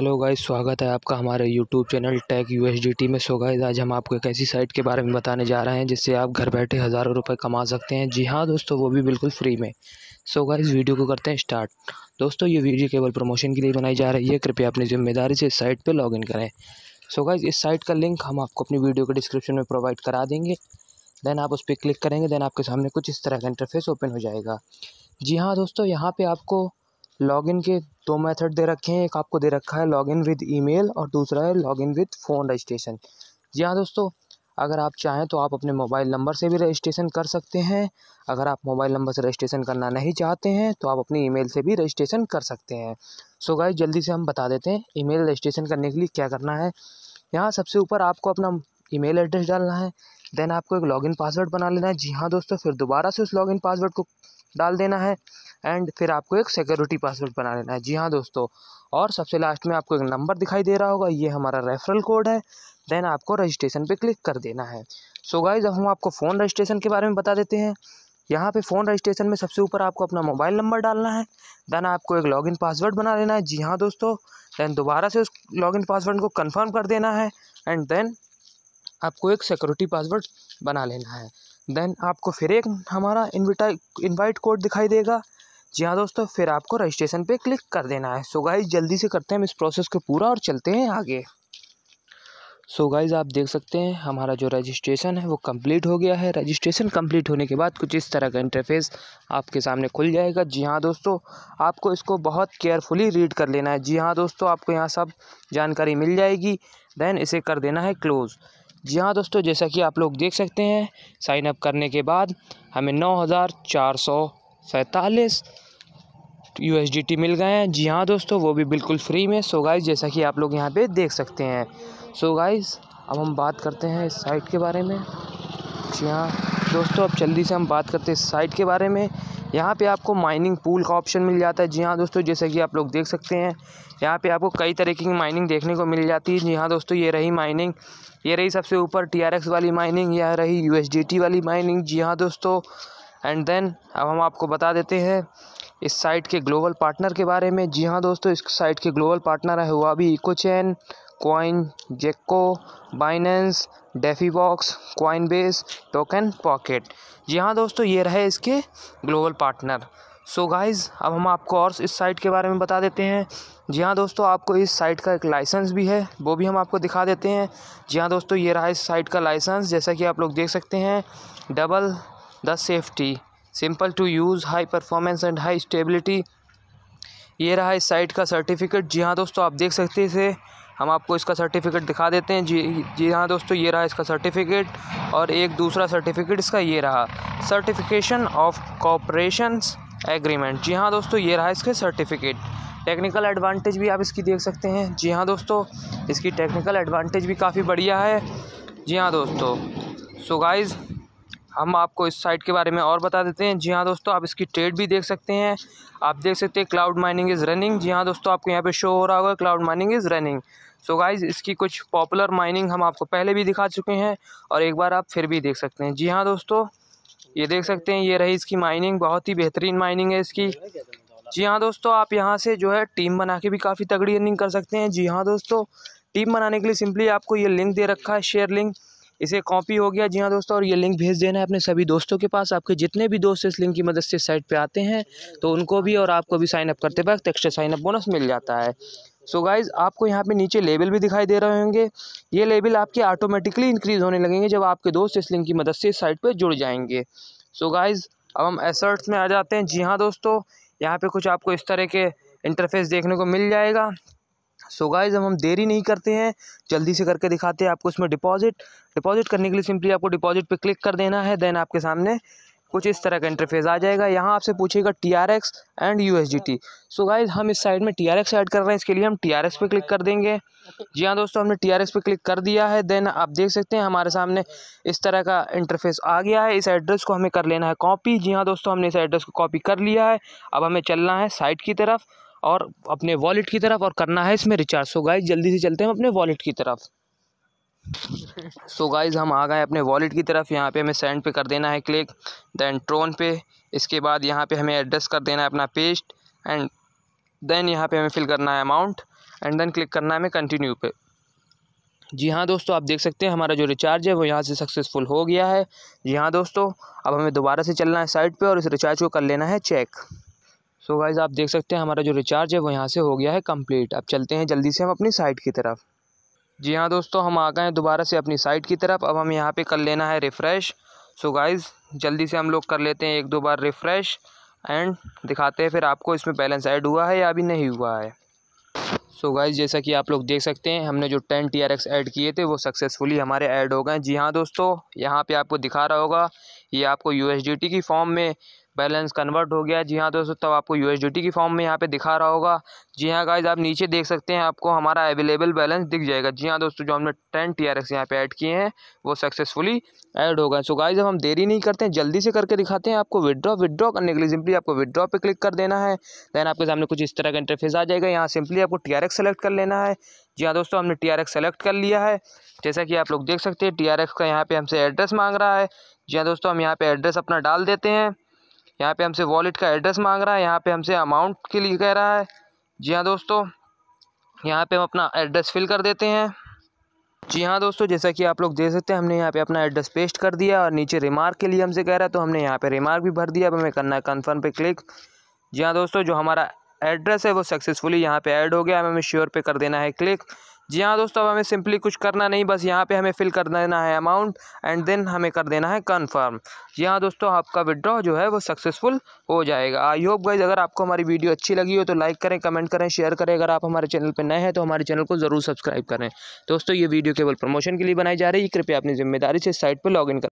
hello guys स्वागत है आपका हमारे यूट्यूब चैनल टैग यू में सो गाइस आज हम आपको एक ऐसी साइट के बारे में बताने जा रहे हैं जिससे आप घर बैठे हज़ारों रुपए कमा सकते हैं जी हाँ दोस्तों वो भी बिल्कुल फ्री में सो गाइस वीडियो को करते हैं स्टार्ट दोस्तों ये वीडियो केवल प्रमोशन के लिए बनाई जा रही है कृपया अपनी जिम्मेदारी से साइट पर लॉग करें सो गाइज़ इस साइट का लिंक हम आपको अपनी वीडियो के डिस्क्रिप्शन में प्रोवाइड करा देंगे देन आप उस पर क्लिक करेंगे देन आपके सामने कुछ इस तरह का इंटरफेस ओपन हो जाएगा जी हाँ दोस्तों यहाँ पर आपको लॉगिन के दो मेथड दे रखे हैं एक आपको दे रखा है लॉगिन विद ईमेल और दूसरा है लॉगिन विद फ़ोन रजिस्ट्रेशन जी हाँ दोस्तों अगर आप चाहें तो आप अपने मोबाइल नंबर से भी रजिस्ट्रेशन कर सकते हैं अगर आप मोबाइल नंबर से रजिस्ट्रेशन करना नहीं चाहते हैं तो आप अपने ईमेल से भी रजिस्ट्रेशन कर सकते हैं सो गाइस जल्दी से हम बता देते हैं ईमेल रजिस्ट्रेशन करने के लिए क्या करना है यहाँ सबसे ऊपर आपको अपना ईमेल एड्रेस डालना है देन आपको एक लॉगिन पासवर्ड बना लेना है जी हाँ दोस्तों फिर दोबारा से उस लॉगिन पासवर्ड को डाल देना है एंड फिर आपको एक सिक्योरिटी पासवर्ड बना लेना है जी हाँ दोस्तों और सबसे लास्ट में आपको एक नंबर दिखाई दे रहा होगा ये हमारा रेफरल कोड है देन आपको रजिस्ट्रेशन पे क्लिक कर देना है सो गाइज अब हम आपको फ़ोन रजिस्ट्रेशन के बारे में बता देते हैं यहाँ पे फ़ोन रजिस्ट्रेशन में सबसे ऊपर आपको अपना मोबाइल नंबर डालना है देन आपको एक लॉगिन पासवर्ड बना लेना है जी हाँ दोस्तों देन दोबारा से उस लॉगिन पासवर्ड को कंफर्म कर देना है एंड देन आपको एक सिक्योरिटी पासवर्ड बना लेना है देन आपको फिर एक हमारा इन्विटा इन्वाइट कोड दिखाई देगा जी हाँ दोस्तों फिर आपको रजिस्ट्रेशन पे क्लिक कर देना है सो गाइज जल्दी से करते हैं हम इस प्रोसेस को पूरा और चलते हैं आगे सो so गाइज आप देख सकते हैं हमारा जो रजिस्ट्रेशन है वो कंप्लीट हो गया है रजिस्ट्रेशन कंप्लीट होने के बाद कुछ इस तरह का इंटरफेस आपके सामने खुल जाएगा जी हाँ दोस्तों आपको इसको बहुत केयरफुली रीड कर लेना है जी हाँ दोस्तों आपको यहाँ सब जानकारी मिल जाएगी देन इसे कर देना है क्लोज़ जी हाँ दोस्तों जैसा कि आप लोग देख सकते हैं साइन अप करने के बाद हमें नौ हज़ार चार सौ सैंतालीस यू मिल गए हैं जी हाँ दोस्तों वो भी बिल्कुल फ्री में सो गाइस जैसा कि आप लोग यहाँ पे देख सकते हैं सो गाइस अब हम बात करते हैं इस साइट के बारे में जी हाँ दोस्तों अब जल्दी से हम बात करते हैं इस साइट के बारे में यहाँ पे आपको माइनिंग पूल का ऑप्शन मिल जाता है जी हाँ दोस्तों जैसे कि आप लोग देख सकते हैं यहाँ पे आपको कई तरीके की माइनिंग देखने को मिल जाती है जी हाँ दोस्तों ये रही माइनिंग ये रही सबसे ऊपर टी वाली माइनिंग यह रही यू वाली माइनिंग जी हाँ दोस्तों एंड देन अब हम आपको बता देते हैं इस साइट के ग्लोबल पार्टनर के बारे में जी हाँ दोस्तों इस साइट के ग्लोबल पार्टनर है हुआ भी इकोचैन कोइन जेको Binance DeFi box Coinbase TokenPocket जी हाँ दोस्तों ये रहे इसके global partner so so guys अब हम आपको और इस साइट के बारे में बता देते हैं जी हाँ दोस्तों आपको इस साइट का एक लाइसेंस भी है वो भी हम आपको दिखा देते हैं जी हाँ दोस्तों ये रहा इस साइट का लाइसेंस जैसा कि आप लोग देख सकते हैं double the safety simple to use high performance and high stability ये रहा इस साइट का सर्टिफिकेट जी हाँ दोस्तों आप देख सकते थे इसे हम आपको इसका सर्टिफिकेट दिखा देते हैं जी जी हाँ दोस्तों ये रहा इसका सर्टिफिकेट और एक दूसरा सर्टिफिकेट इसका ये रहा सर्टिफिकेशन ऑफ कॉपरेशन एग्रीमेंट जी हाँ दोस्तों ये रहा इसके सर्टिफिकेट टेक्निकल एडवांटेज भी आप इसकी देख सकते हैं जी हाँ दोस्तों इसकी टेक्निकल एडवांटेज भी काफ़ी बढ़िया है जी हाँ दोस्तों सो गाइज़ हम आपको इस साइट के बारे में और बता देते हैं जी हाँ दोस्तों आप इसकी ट्रेड भी देख सकते हैं आप देख सकते हैं क्लाउड माइनिंग इज़ रनिंग जी हाँ दोस्तों आपको यहाँ पे शो हो रहा होगा cloud mining is running so guys इसकी कुछ पॉपुलर माइनिंग हम आपको पहले भी दिखा चुके हैं और एक बार आप फिर भी देख सकते हैं जी हाँ दोस्तों ये देख सकते हैं ये रही इसकी माइनिंग बहुत ही बेहतरीन माइनिंग है इसकी जी हाँ दोस्तों आप यहाँ से जो है टीम बना के भी काफ़ी तगड़ी रनिंग कर सकते हैं जी हाँ दोस्तों टीम बनाने के लिए सिंपली आपको ये लिंक दे रखा है शेयर लिंक इसे कॉपी हो गया जी हाँ दोस्तों और ये लिंक भेज देना है अपने सभी दोस्तों के पास आपके जितने भी दोस्त इस लिंक की मदद से साइट पे आते हैं तो उनको भी और आपको भी साइनअप करते वक्त एक्स्ट्रा साइनअप बोनस मिल जाता है सो so गाइज़ आपको यहाँ पे नीचे लेबल भी दिखाई दे रहे होंगे ये लेबल आपके ऑटोमेटिकली इंक्रीज़ होने लगेंगे जब आपके दोस्त इस लिंक की मदद से साइट पर जुड़ जाएंगे सो so गाइज़ अब हम एसर्ट्स में आ जाते हैं जी हाँ दोस्तों यहाँ पर कुछ आपको इस तरह के इंटरफेस देखने को मिल जाएगा सो गाइज हम हम देरी नहीं करते हैं जल्दी से करके दिखाते हैं आपको इसमें डिपॉजिट डिपॉजिट करने के लिए सिंपली आपको डिपॉजिट पे क्लिक कर देना है देन आपके सामने कुछ इस तरह का इंटरफेस आ जाएगा यहाँ आपसे पूछेगा T R X and U S G T so guys हम इस साइड में टी आर एक्स ऐड कर रहे हैं इसके लिए हम टी आर एक्स पे क्लिक कर देंगे जी हाँ दोस्तों हमने टी आर एक्स पे क्लिक कर दिया है देन आप देख सकते हैं हमारे सामने इस तरह का इंटरफेस आ गया है इस एड्रेस को हमें कर लेना है कॉपी जी हाँ दोस्तों हमने इस एड्रेस को कॉपी कर लिया है अब हमें चलना है साइट की तरफ और अपने वॉलेट की तरफ और करना है इसमें रिचार्ज सो गाइज जल्दी से चलते हैं अपने वॉलेट की तरफ सो so गाइज हम आ गए अपने वॉलेट की तरफ यहाँ पे हमें सेंड पे कर देना है क्लिक दैन ट्रोन पे इसके बाद यहाँ पे हमें एड्रेस कर देना है अपना पेस्ट एंड देन यहाँ पे हमें फिल करना है अमाउंट एंड देन क्लिक करना है हमें कंटिन्यू पे जी हाँ दोस्तों आप देख सकते हैं हमारा जो रिचार्ज है वो यहाँ से सक्सेसफुल हो गया है जी हाँ दोस्तों अब हमें दोबारा से चलना है साइट पर और इस रिचार्ज को कर लेना है चेक सो तो गाइज आप देख सकते हैं हमारा जो रिचार्ज है वो यहाँ से हो गया है कम्प्लीट अब चलते हैं जल्दी से हम अपनी साइट की तरफ जी हाँ दोस्तों हम आ गए हैं दोबारा से अपनी साइट की तरफ अब हम यहाँ पे कर लेना है रिफ़्रेश सो गाइज़ जल्दी से हम लोग कर लेते हैं एक दो बार रिफ़्रेश एंड दिखाते हैं फिर आपको इसमें बैलेंस ऐड हुआ है या अभी नहीं हुआ है सो so गाइज़ जैसा कि आप लोग देख सकते हैं हमने जो ten T R X add किए थे वो सक्सेसफुली हमारे ऐड हो गए जी हाँ दोस्तों यहाँ पर आपको दिखा रहा होगा ये आपको यू एस डी टी की फॉर्म में बैलेंस कन्वर्ट हो गया जी हाँ दोस्तों तब आपको यू की फॉर्म में यहाँ पे दिखा रहा होगा जी हाँ गाइज आप नीचे देख सकते हैं आपको हमारा अवेलेबल बैलेंस दिख जाएगा जी हाँ दोस्तों जो हमने टेन टी आर एक्स यहाँ पर ऐड किए हैं वो सक्सेसफुली ऐड हो गए सो गाइज अब हम देरी नहीं करते हैं जल्दी से करके दिखाते हैं आपको विदड्रॉ विदड्रॉ करने के लिए सिंपली आपको विदड्रॉ पर क्लिक कर देना है देन आपके सामने कुछ इस तरह का इंटरफेस आ जाएगा यहाँ सिंपली आपको टी आर एक्स सेलेक्ट कर लेना है जी हाँ दोस्तों हमने टी आर एक्स सेलेक्ट कर लिया है जैसा कि आप लोग देख सकते हैं टी आर एक्स का यहाँ पे हमसे एड्रेस मांग रहा है जी हाँ दोस्तों हम यहाँ पे एड्रेस अपना डाल देते हैं यहाँ पे हमसे वॉलेट का एड्रेस मांग रहा है यहाँ पे हमसे अमाउंट के लिए कह रहा है जी हाँ दोस्तों यहाँ पे हम अपना एड्रेस फिल कर देते हैं जी हाँ दोस्तों जैसा कि आप लोग देख सकते हैं हमने यहाँ पे अपना एड्रेस पेस्ट कर दिया और नीचे रिमार्क के लिए हमसे कह रहा है तो हमने यहाँ पे रिमार्क भी भर दिया अब हमें करना है कन्फर्म पर क्लिक जी हाँ दोस्तों जो हमारा एड्रेस है वो सक्सेसफुली यहाँ पर ऐड हो गया हमें श्योर पे कर देना है क्लिक जी हाँ दोस्तों अब हमें सिंपली कुछ करना नहीं बस यहाँ पे हमें फिल कर देना है अमाउंट एंड देन हमें कर देना है कन्फर्म जी हाँ दोस्तों आपका विड्रॉ जो है वो सक्सेसफुल हो जाएगा आई होप गाइज अगर आपको हमारी वीडियो अच्छी लगी हो तो लाइक करें कमेंट करें शेयर करें अगर आप हमारे चैनल पर नए हैं तो हमारे चैनल को ज़रूर सब्सक्राइब करें दोस्तों ये वीडियो केवल प्रमोशन के लिए बनाई जा रही है कृपया अपनी जिम्मेदारी से इस साइट पर लॉग इन